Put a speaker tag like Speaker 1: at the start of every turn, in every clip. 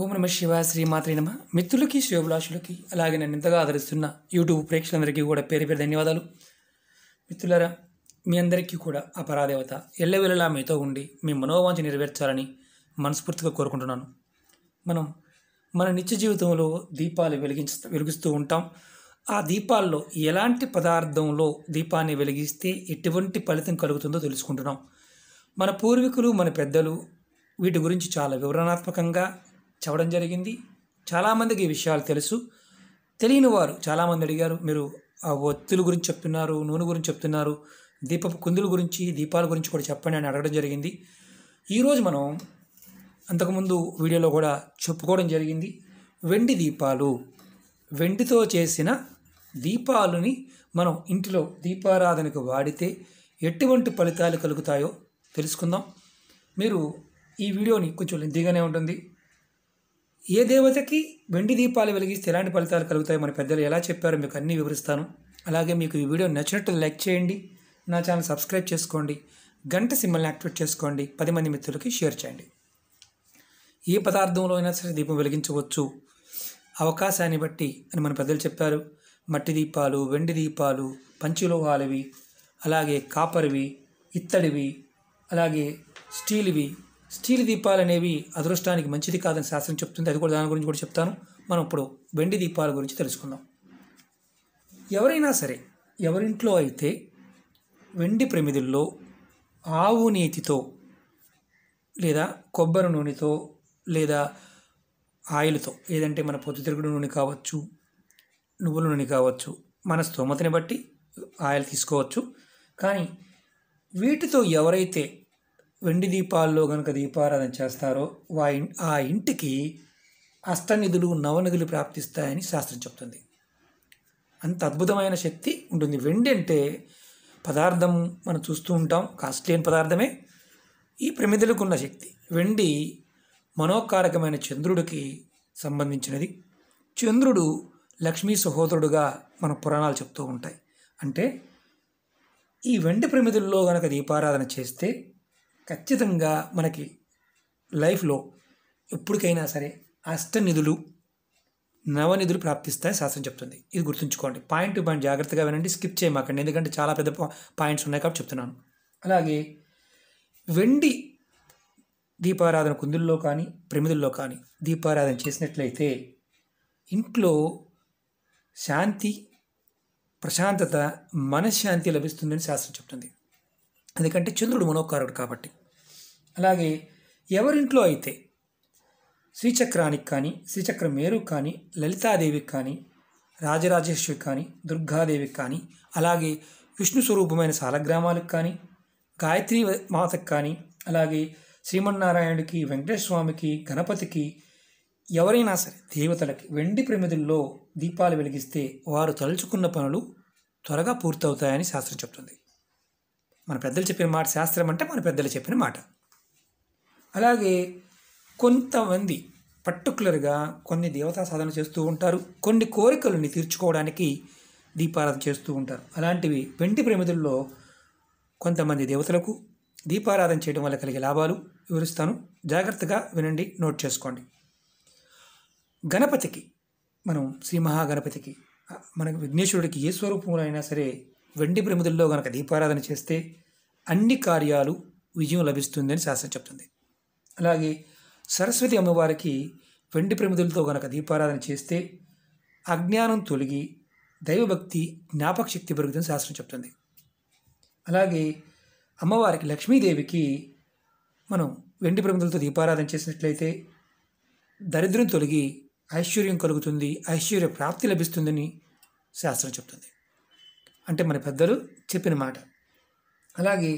Speaker 1: ఓం నమ శివ శ్రీమాత్రి నమ మిత్రులకి శివభిలాషులకి అలాగే నన్ను ఎంతగా ఆదరిస్తున్న యూట్యూబ్ ప్రేక్షకులందరికీ కూడా పేరు పేరు ధన్యవాదాలు మిత్రులరా మీ అందరికీ కూడా ఆ పరాదేవత ఎల్లవెల్లలా మీతో ఉండి మీ మనోవాంఛ నెరవేర్చాలని మనస్ఫూర్తిగా కోరుకుంటున్నాను మనం మన నిత్య జీవితంలో దీపాలు వెలిగించ వెలిగిస్తూ ఉంటాం ఆ దీపాల్లో ఎలాంటి పదార్థంలో దీపాన్ని వెలిగిస్తే ఎటువంటి ఫలితం కలుగుతుందో తెలుసుకుంటున్నాం మన పూర్వీకులు మన పెద్దలు వీటి గురించి చాలా వివరణాత్మకంగా చెప్పడం జరిగింది చాలామందికి ఈ విషయాలు తెలుసు తెలియని వారు చాలామంది అడిగారు మీరు ఆ ఒత్తుల గురించి చెప్తున్నారు నూనె గురించి చెప్తున్నారు దీపపు కుందుల గురించి దీపాల గురించి కూడా చెప్పండి అని అడగడం జరిగింది ఈరోజు మనం అంతకుముందు వీడియోలో కూడా చెప్పుకోవడం జరిగింది వెండి దీపాలు వెండితో చేసిన దీపాలని మనం ఇంటిలో దీపారాధనకు వాడితే ఎటువంటి ఫలితాలు కలుగుతాయో తెలుసుకుందాం మీరు ఈ వీడియోని కొంచెం లెంతీగానే ఉంటుంది ఏ దేవతకి వెండి దీపాలు వెలిగిస్తే ఎలాంటి ఫలితాలు కలుగుతాయి మన పెద్దలు ఎలా చెప్పారో మీకు అన్నీ వివరిస్తాను అలాగే మీకు ఈ వీడియో నచ్చినట్టు లైక్ చేయండి నా ఛానల్ సబ్స్క్రైబ్ చేసుకోండి గంట సిమ్మల్ని యాక్టివేట్ చేసుకోండి పది మంది మిత్రులకి షేర్ చేయండి ఏ పదార్థంలో అయినా సరే దీపం వెలిగించవచ్చు అవకాశాన్ని బట్టి అని మన పెద్దలు చెప్పారు మట్టి దీపాలు వెండి దీపాలు పంచిలోహాలవి అలాగే కాపర్వి ఇత్తడివి అలాగే స్టీల్వి స్టీల్ దీపాలు అనేవి అదృష్టానికి మంచిది కాదని శాస్త్రం చెప్తుంది అది కూడా దాని గురించి కూడా చెప్తాను మనం ఇప్పుడు వెండి దీపాల గురించి తెలుసుకుందాం ఎవరైనా సరే ఎవరింట్లో అయితే వెండి ప్రమిదుల్లో ఆవు నీతితో లేదా కొబ్బరి నూనెతో లేదా ఆయిల్తో ఏదంటే మన పొద్దుతిరుగుడు నూనె కావచ్చు నువ్వుల నూనె కావచ్చు మన స్తోమతని బట్టి ఆయిల్ తీసుకోవచ్చు కానీ వీటితో ఎవరైతే వెండి దీపాల్లో కనుక దీపారాధన చేస్తారో వా ఆ ఇంటికి అష్టనిధులు నవనిధులు ప్రాప్తిస్తాయని శాస్త్రం చెప్తుంది అంత అద్భుతమైన శక్తి ఉంటుంది వెండి అంటే పదార్థం మనం చూస్తూ ఉంటాం కాస్ట్లీ అయిన పదార్థమే ఈ ప్రమిదులకు ఉన్న శక్తి వెండి మనోకారకమైన చంద్రుడికి సంబంధించినది చంద్రుడు లక్ష్మీ సహోదరుడుగా మన పురాణాలు చెప్తూ ఉంటాయి అంటే ఈ వెండి ప్రమిదుల్లో గనక దీపారాధన చేస్తే ఖచ్చితంగా మనకి లైఫ్లో ఎప్పటికైనా సరే అష్టనిధులు నవనిధులు ప్రాప్తిస్తాయి శాస్త్రం చెప్తుంది ఇది గుర్తుంచుకోండి పాయింట్ టు పాయింట్ జాగ్రత్తగా వినండి స్కిప్ చేయమాకండి ఎందుకంటే చాలా పెద్ద పాయింట్స్ ఉన్నాయి కాబట్టి చెప్తున్నాను అలాగే వెండి దీపారాధన కుందుల్లో కానీ ప్రమిదుల్లో కానీ దీపారాధన చేసినట్లయితే ఇంట్లో శాంతి ప్రశాంతత మనశ్శాంతి లభిస్తుందని శాస్త్రం చెప్తుంది ఎందుకంటే చంద్రుడు మనోకారుడు కాబట్టి అలాగే ఎవరింట్లో అయితే శ్రీచక్రానికి కానీ శ్రీచక్ర మేరు కానీ లలితాదేవికి కానీ రాజరాజేశ్వరి కానీ దుర్గాదేవికి కానీ అలాగే విష్ణు స్వరూపమైన సాలగ్రామాలకు కానీ గాయత్రి మాతకు కానీ అలాగే శ్రీమన్నారాయణుడికి వెంకటేశ్వర స్వామికి గణపతికి ఎవరైనా సరే దేవతలకి వెండి ప్రమిదుల్లో దీపాలు వెలిగిస్తే వారు తలుచుకున్న పనులు త్వరగా పూర్తవుతాయని శాస్త్రం చెప్తుంది మన పెద్దలు చెప్పిన మాట శాస్త్రం అంటే మన పెద్దలు చెప్పిన మాట అలాగే కొంతమంది పర్టికులర్గా కొన్ని దేవతా సాధన చేస్తూ ఉంటారు కొన్ని కోరికలని తీర్చుకోవడానికి దీపారాధన చేస్తూ ఉంటారు అలాంటివి పెంటి ప్రమిదుల్లో కొంతమంది దేవతలకు దీపారాధన చేయడం వల్ల కలిగే లాభాలు వివరిస్తాను జాగ్రత్తగా వినండి నోట్ చేసుకోండి గణపతికి మనం శ్రీ మహాగణపతికి మన విఘ్నేశ్వరుడికి ఏ స్వరూపంలో అయినా సరే వెండి ప్రమిదల్లో గనక దీపారాధన చేస్తే అన్ని కార్యాలు విజయం లభిస్తుందని శాస్త్రం చెప్తుంది అలాగే సరస్వతి అమ్మవారికి వెండి ప్రమిదులతో గనక దీపారాధన చేస్తే అజ్ఞానం తొలగి దైవభక్తి జ్ఞాపక శక్తి పెరుగుతుందని శాస్త్రం చెప్తుంది అలాగే అమ్మవారికి లక్ష్మీదేవికి మనం వెండి ప్రమిదలతో దీపారాధన చేసినట్లయితే దరిద్రం తొలగి ఐశ్వర్యం కలుగుతుంది ఐశ్వర్య ప్రాప్తి లభిస్తుందని శాస్త్రం చెప్తుంది అంటే మన పెద్దలు చెప్పిన మాట అలాగే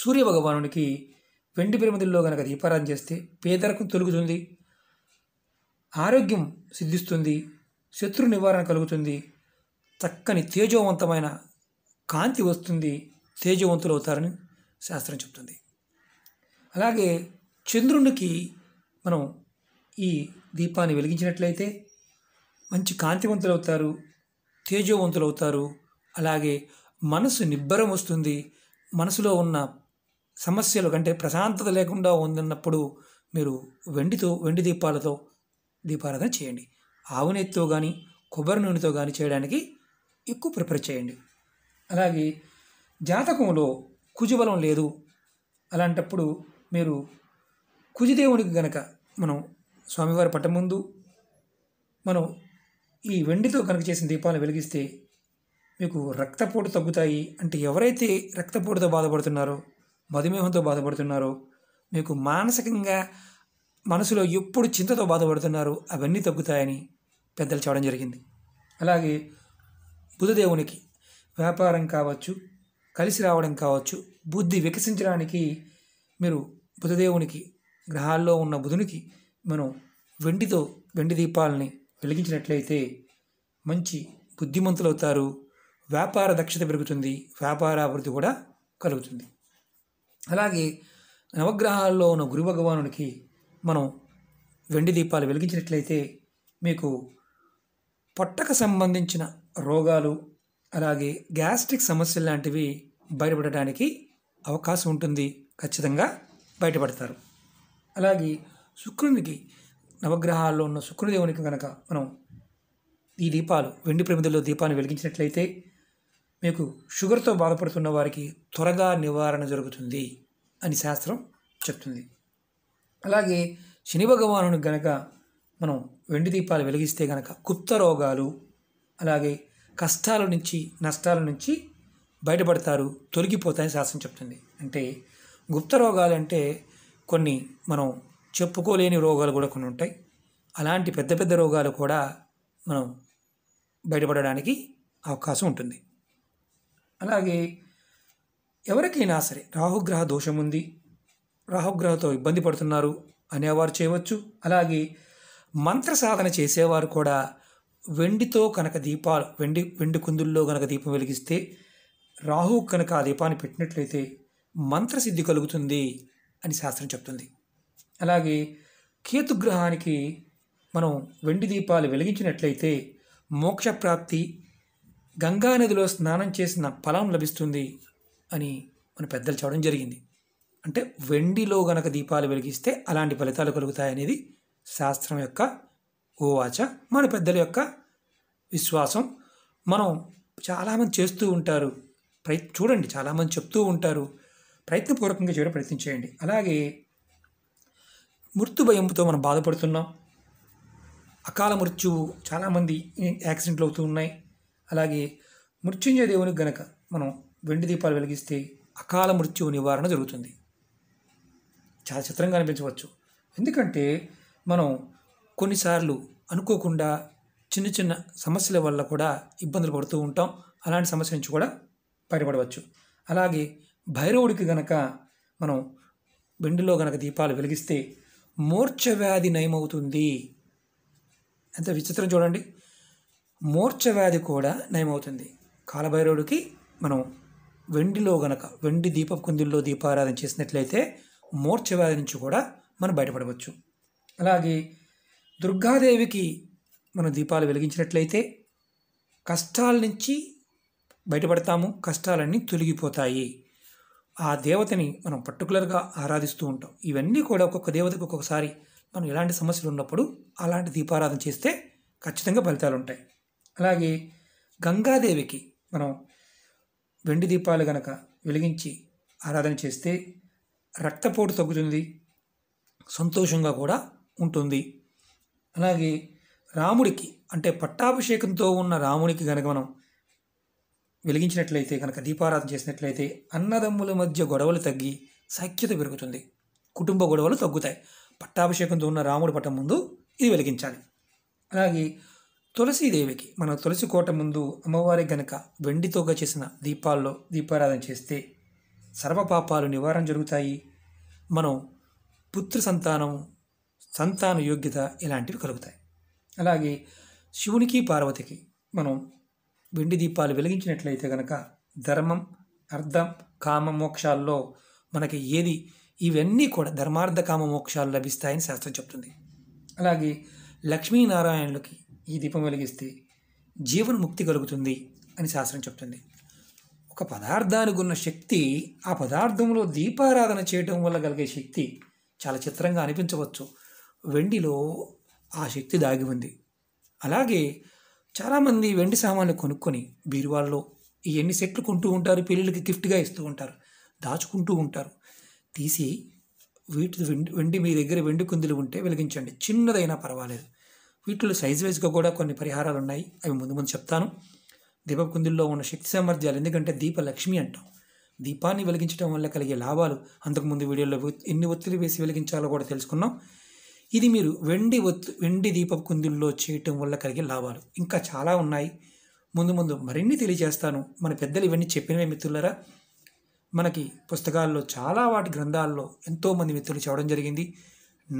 Speaker 1: సూర్య భగవానుడికి వెండి పిరమిదుల్లో కనుక దీపారాధన చేస్తే పేదరికం తొలుగుతుంది ఆరోగ్యం సిద్ధిస్తుంది శత్రు నివారణ కలుగుతుంది చక్కని తేజవంతమైన కాంతి వస్తుంది తేజవంతులు అవుతారని శాస్త్రం చెప్తుంది అలాగే చంద్రునికి మనం ఈ దీపాన్ని వెలిగించినట్లయితే మంచి కాంతివంతులు అవుతారు తేజవంతులు అవుతారు అలాగే మనసు నిబ్బరం వస్తుంది మనసులో ఉన్న సమస్యలు కంటే ప్రశాంతత లేకుండా ఉందన్నప్పుడు మీరు వెండితో వెండి దీపాలతో దీపారాధన చేయండి ఆవు నెత్తితో కానీ కొబ్బరి నూనెతో కానీ చేయడానికి ఎక్కువ ప్రిపేర్ చేయండి అలాగే జాతకంలో కుజబలం లేదు అలాంటప్పుడు మీరు కుజిదేవునికి గనక మనం స్వామివారి పట్ట ముందు మనం ఈ వెండితో కనుక చేసిన దీపాలను వెలిగిస్తే మీకు రక్తపోటు తగ్గుతాయి అంటే ఎవరైతే రక్తపోటుతో బాధపడుతున్నారో మధుమేహంతో బాధపడుతున్నారో మీకు మానసికంగా మనసులో ఎప్పుడు చింతతో బాధపడుతున్నారో అవన్నీ తగ్గుతాయని పెద్దలు చెప్పడం జరిగింది అలాగే బుధదేవునికి వ్యాపారం కావచ్చు కలిసి రావడం కావచ్చు బుద్ధి వికసించడానికి మీరు బుధదేవునికి గ్రహాల్లో ఉన్న బుధునికి మనం వెండితో వెండి దీపాలని వెలిగించినట్లయితే మంచి బుద్ధిమంతులు అవుతారు వ్యాపార దక్షత పెరుగుతుంది వ్యాపార అభివృద్ధి కూడా కలుగుతుంది అలాగే నవగ్రహాల్లో ఉన్న గురు భగవానుడికి మనం వెండి దీపాలు వెలిగించినట్లయితే మీకు పొట్టకు సంబంధించిన రోగాలు అలాగే గ్యాస్ట్రిక్ సమస్యలు లాంటివి బయటపడడానికి అవకాశం ఉంటుంది ఖచ్చితంగా బయటపడతారు అలాగే శుక్రునికి నవగ్రహాల్లో ఉన్న శుక్రదేవునికి కనుక మనం ఈ దీపాలు వెండి ప్రమిదల్లో దీపాన్ని వెలిగించినట్లయితే మీకు షుగర్తో బాధపడుతున్న వారికి త్వరగా నివారణ జరుగుతుంది అని శాస్త్రం చెప్తుంది అలాగే శని భగవాను గనక మనం వెండి దీపాలు వెలిగిస్తే గనక కుత్త రోగాలు అలాగే కష్టాల నుంచి నష్టాల నుంచి బయటపడతారు తొలగిపోతాయని శాస్త్రం చెప్తుంది అంటే గుప్త రోగాలు అంటే కొన్ని మనం చెప్పుకోలేని రోగాలు కూడా కొన్ని ఉంటాయి అలాంటి పెద్ద పెద్ద రోగాలు కూడా మనం బయటపడడానికి అవకాశం ఉంటుంది అలాగే ఎవరికైనా సరే రాహుగ్రహ దోషం ఉంది రాహుగ్రహతో ఇబ్బంది పడుతున్నారు అనేవారు చేయవచ్చు అలాగే మంత్ర సాధన చేసేవారు కూడా వెండితో కనుక దీపాలు వెండి వెండి కుందుల్లో కనుక దీపం వెలిగిస్తే రాహు కనుక ఆ దీపాన్ని పెట్టినట్లయితే మంత్రసిద్ధి కలుగుతుంది అని శాస్త్రం చెప్తుంది అలాగే కేతుగ్రహానికి మనం వెండి దీపాలు వెలిగించినట్లయితే మోక్షప్రాప్తి గంగానదిలో స్నానం చేసిన ఫలం లభిస్తుంది అని మన పెద్దలు చెప్పడం జరిగింది అంటే వెండిలో గనక దీపాలు వెలిగిస్తే అలాంటి ఫలితాలు కలుగుతాయనేది శాస్త్రం యొక్క ఓవాచ మన పెద్దల యొక్క విశ్వాసం మనం చాలామంది చేస్తూ ఉంటారు ప్రయత్ చూడండి చాలామంది చెప్తూ ఉంటారు ప్రయత్నపూర్వకంగా చేయడం ప్రయత్నం చేయండి అలాగే మృత్యు భయంతో మనం బాధపడుతున్నాం అకాల మృత్యు చాలామంది యాక్సిడెంట్లు అవుతూ ఉన్నాయి అలాగే మృత్యుంజయ దేవునికి గనక మనం వెండి దీపాలు వెలిగిస్తే అకాల మృత్యు నివారణ జరుగుతుంది చాలా చిత్రంగా అనిపించవచ్చు ఎందుకంటే మనం కొన్నిసార్లు అనుకోకుండా చిన్న చిన్న సమస్యల వల్ల కూడా ఇబ్బందులు పడుతూ ఉంటాం అలాంటి సమస్య నుంచి కూడా బయటపడవచ్చు అలాగే భైరవుడికి గనక మనం వెండిలో గనక దీపాలు వెలిగిస్తే మూర్ఛ వ్యాధి నయమవుతుంది ఎంత విచిత్రం చూడండి మూర్ఛవ్యాధి కూడా నయమవుతుంది కాలభైరవుడికి మనం వెండిలో గనక వెండి దీప కుందిల్లో దీపారాధన చేసినట్లయితే మూర్ఛవ్యాధి నుంచి కూడా మనం బయటపడవచ్చు అలాగే దుర్గాదేవికి మనం దీపాలు వెలిగించినట్లయితే కష్టాల నుంచి బయటపడతాము కష్టాలన్నీ తొలగిపోతాయి ఆ దేవతని మనం పర్టికులర్గా ఆరాధిస్తూ ఉంటాం ఇవన్నీ కూడా ఒక్కొక్క దేవతకు ఒక్కొక్కసారి మనం ఎలాంటి సమస్యలు ఉన్నప్పుడు అలాంటి దీపారాధన చేస్తే ఖచ్చితంగా ఫలితాలు ఉంటాయి అలాగే గంగాదేవికి మనం వెండి దీపాలు గనక వెలిగించి ఆరాధన చేస్తే రక్తపోటు తగ్గుతుంది సంతోషంగా కూడా ఉంటుంది అలాగే రాముడికి అంటే పట్టాభిషేకంతో ఉన్న రాముడికి గనక మనం వెలిగించినట్లయితే కనుక దీపారాధన చేసినట్లయితే అన్నదమ్ముల మధ్య గొడవలు తగ్గి సఖ్యత పెరుగుతుంది కుటుంబ గొడవలు తగ్గుతాయి పట్టాభిషేకంతో ఉన్న రాముడి పట్టం ముందు ఇది వెలిగించాలి అలాగే తులసీదేవికి మన తులసి కోట ముందు అమ్మవారి గనక వెండితోగా చేసిన దీపాల్లో దీపారాధన చేస్తే సర్వపాపాలు నివారణ జరుగుతాయి మనం పుత్ర సంతానం సంతాన యోగ్యత ఇలాంటివి కలుగుతాయి అలాగే శివునికి పార్వతికి మనం వెండి దీపాలు వెలిగించినట్లయితే గనక ధర్మం అర్థం కామ మోక్షాల్లో మనకి ఏది ఇవన్నీ కూడా ధర్మార్థ కామ మోక్షాలు లభిస్తాయని శాస్త్రం చెప్తుంది అలాగే లక్ష్మీనారాయణులకి ఈ దీపం వెలిగిస్తే ముక్తి కలుగుతుంది అని శాస్త్రం చెప్తుంది ఒక పదార్థానికి ఉన్న శక్తి ఆ పదార్థంలో దీపారాధన చేయటం వల్ల కలిగే శక్తి చాలా చిత్రంగా అనిపించవచ్చు వెండిలో ఆ శక్తి దాగి ఉంది అలాగే చాలామంది వెండి సామాన్లు కొనుక్కొని బీరువాల్లో ఎన్ని సెట్లు కొంటూ ఉంటారు పెళ్ళిళ్ళకి గిఫ్ట్గా ఇస్తూ ఉంటారు దాచుకుంటూ ఉంటారు తీసి వీటి వెండి వెండి మీ దగ్గర వెండి కుందులు ఉంటే వెలిగించండి చిన్నదైనా పర్వాలేదు వీటిలో సైజ్ వైజ్గా కూడా కొన్ని పరిహారాలు ఉన్నాయి అవి ముందు ముందు చెప్తాను దీపకుందుల్లో ఉన్న శక్తి సామర్థ్యాలు ఎందుకంటే దీప లక్ష్మి అంటాం దీపాన్ని వెలిగించడం వల్ల కలిగే లాభాలు అంతకుముందు వీడియోలో ఎన్ని ఒత్తిడి వేసి వెలిగించాలో కూడా తెలుసుకున్నాం ఇది మీరు వెండి ఒత్తు వెండి దీపపు కుందుల్లో చేయటం వల్ల కలిగే లాభాలు ఇంకా చాలా ఉన్నాయి ముందు ముందు మరిన్ని తెలియజేస్తాను మన పెద్దలు ఇవన్నీ చెప్పినవే మిత్రులరా మనకి పుస్తకాల్లో చాలా వాటి గ్రంథాల్లో ఎంతోమంది మిత్రులు చెప్పడం జరిగింది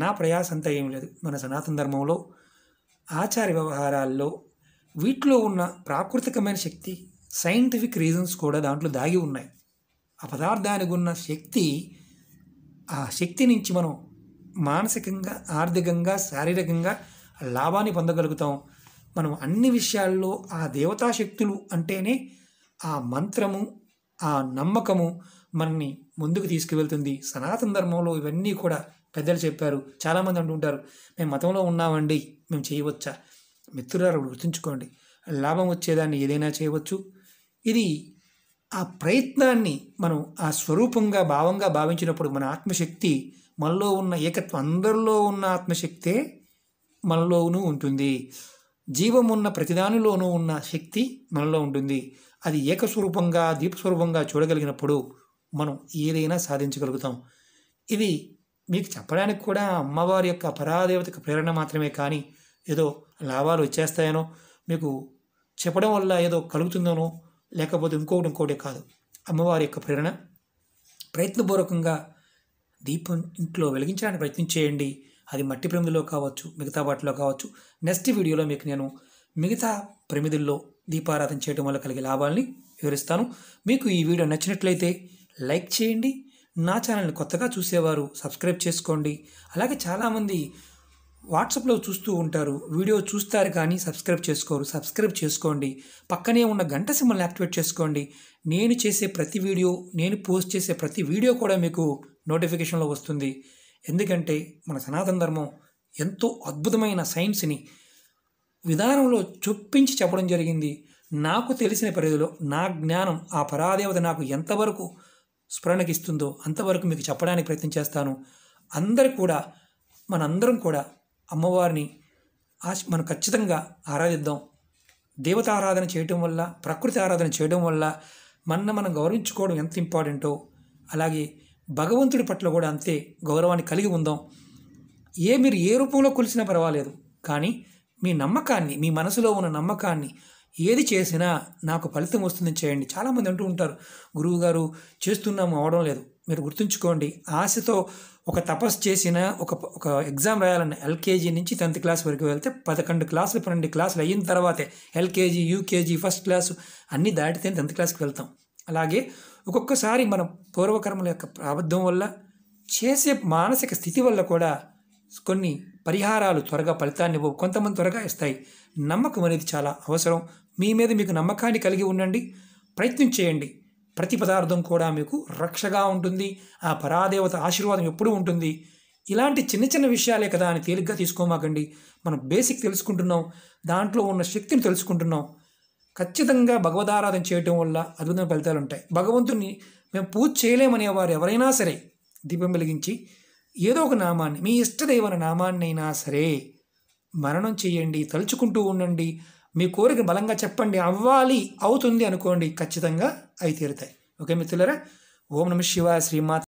Speaker 1: నా ప్రయాసంతా ఏం లేదు మన సనాతన ధర్మంలో ఆచార వ్యవహారాల్లో వీటిలో ఉన్న ప్రాకృతికమైన శక్తి సైంటిఫిక్ రీజన్స్ కూడా దాంట్లో దాగి ఉన్నాయి ఆ పదార్థానికి ఉన్న శక్తి ఆ శక్తి నుంచి మనం మానసికంగా ఆర్థికంగా శారీరకంగా లాభాన్ని పొందగలుగుతాం మనం అన్ని విషయాల్లో ఆ దేవతా శక్తులు అంటేనే ఆ మంత్రము ఆ నమ్మకము మనల్ని ముందుకు తీసుకువెళ్తుంది సనాతన ధర్మంలో ఇవన్నీ కూడా పెద్దలు చెప్పారు చాలామంది అంటుంటారు మేము మతంలో ఉన్నామండి మేము చేయవచ్చా మిత్రులారు గుర్తుంచుకోండి లాభం వచ్చేదాన్ని ఏదైనా చేయవచ్చు ఇది ఆ ప్రయత్నాన్ని మనం ఆ స్వరూపంగా భావంగా భావించినప్పుడు మన ఆత్మశక్తి మనలో ఉన్న ఏకత్వం అందరిలో ఉన్న ఆత్మశక్తే మనలోనూ ఉంటుంది జీవం ఉన్న ప్రతిదానిలోనూ ఉన్న శక్తి మనలో ఉంటుంది అది ఏకస్వరూపంగా దీపస్వరూపంగా చూడగలిగినప్పుడు మనం ఏదైనా సాధించగలుగుతాం ఇది మీకు చెప్పడానికి కూడా అమ్మవారి యొక్క పరాదేవతకు ప్రేరణ మాత్రమే కానీ ఏదో లాభాలు వచ్చేస్తాయనో మీకు చెప్పడం వల్ల ఏదో కలుగుతుందనో లేకపోతే ఇంకొకటి ఇంకోటి కాదు అమ్మవారి యొక్క ప్రేరణ ప్రయత్నపూర్వకంగా దీపం ఇంట్లో వెలిగించడానికి ప్రయత్నం చేయండి అది మట్టి ప్రమిదిలో కావచ్చు మిగతా వాటిలో కావచ్చు నెక్స్ట్ వీడియోలో మీకు నేను మిగతా ప్రమిదుల్లో దీపారాధన చేయడం వల్ల కలిగే లాభాలని వివరిస్తాను మీకు ఈ వీడియో నచ్చినట్లయితే లైక్ చేయండి నా ఛానల్ని కొత్తగా చూసేవారు సబ్స్క్రైబ్ చేసుకోండి అలాగే చాలామంది వాట్సాప్లో చూస్తూ ఉంటారు వీడియో చూస్తారు కానీ సబ్స్క్రైబ్ చేసుకోరు సబ్స్క్రైబ్ చేసుకోండి పక్కనే ఉన్న గంట సింబల్ని యాక్టివేట్ చేసుకోండి నేను చేసే ప్రతి వీడియో నేను పోస్ట్ చేసే ప్రతి వీడియో కూడా మీకు నోటిఫికేషన్లో వస్తుంది ఎందుకంటే మన సనాతన ధర్మం ఎంతో అద్భుతమైన సైన్స్ని విధానంలో చొప్పించి చెప్పడం జరిగింది నాకు తెలిసిన పరిధిలో నా జ్ఞానం ఆ పరాదేవత నాకు ఎంతవరకు ఇస్తుందో అంతవరకు మీకు చెప్పడానికి ప్రయత్నం చేస్తాను అందరు కూడా మనందరం కూడా అమ్మవారిని ఆశ మనం ఖచ్చితంగా ఆరాధిద్దాం దేవత ఆరాధన చేయటం వల్ల ప్రకృతి ఆరాధన చేయడం వల్ల మన మనం గౌరవించుకోవడం ఎంత ఇంపార్టెంటో అలాగే భగవంతుడి పట్ల కూడా అంతే గౌరవాన్ని కలిగి ఉందాం ఏ మీరు ఏ రూపంలో కొలిసినా పర్వాలేదు కానీ మీ నమ్మకాన్ని మీ మనసులో ఉన్న నమ్మకాన్ని ఏది చేసినా నాకు ఫలితం వస్తుందని చేయండి చాలామంది అంటూ ఉంటారు గురువు గారు చేస్తున్నాము అవడం లేదు మీరు గుర్తుంచుకోండి ఆశతో ఒక తపస్సు చేసిన ఒక ఒక ఎగ్జామ్ రాయాలన్న ఎల్కేజీ నుంచి టెన్త్ క్లాస్ వరకు వెళ్తే పదకొండు క్లాసులు పన్నెండు క్లాసులు అయిన తర్వాతే ఎల్కేజీ యూకేజీ ఫస్ట్ క్లాసు అన్నీ దాటితే టెన్త్ క్లాస్కి వెళ్తాం అలాగే ఒక్కొక్కసారి మన పూర్వకర్మల యొక్క ప్రాబద్ధం వల్ల చేసే మానసిక స్థితి వల్ల కూడా కొన్ని పరిహారాలు త్వరగా ఫలితాన్ని ఇవ్వవు కొంతమంది త్వరగా ఇస్తాయి నమ్మకం అనేది చాలా అవసరం మీ మీద మీకు నమ్మకాన్ని కలిగి ఉండండి ప్రయత్నం చేయండి ప్రతి పదార్థం కూడా మీకు రక్షగా ఉంటుంది ఆ పరాదేవత ఆశీర్వాదం ఎప్పుడూ ఉంటుంది ఇలాంటి చిన్న చిన్న విషయాలే కదా అని తేలిగ్గా తీసుకోమాకండి మనం బేసిక్ తెలుసుకుంటున్నాం దాంట్లో ఉన్న శక్తిని తెలుసుకుంటున్నాం ఖచ్చితంగా భగవదారాధన చేయటం వల్ల అద్భుతమైన ఫలితాలు ఉంటాయి భగవంతుని మేము పూజ చేయలేమనేవారు ఎవరైనా సరే దీపం వెలిగించి ఏదో ఒక నామాన్ని మీ ఇష్టదైవన నామాన్నైనా సరే మరణం చేయండి తలుచుకుంటూ ఉండండి మీ కోరిక బలంగా చెప్పండి అవ్వాలి అవుతుంది అనుకోండి ఖచ్చితంగా అవి తీరుతాయి ఓకే మిత్రులరా ఓం నమ శివ శ్రీమాత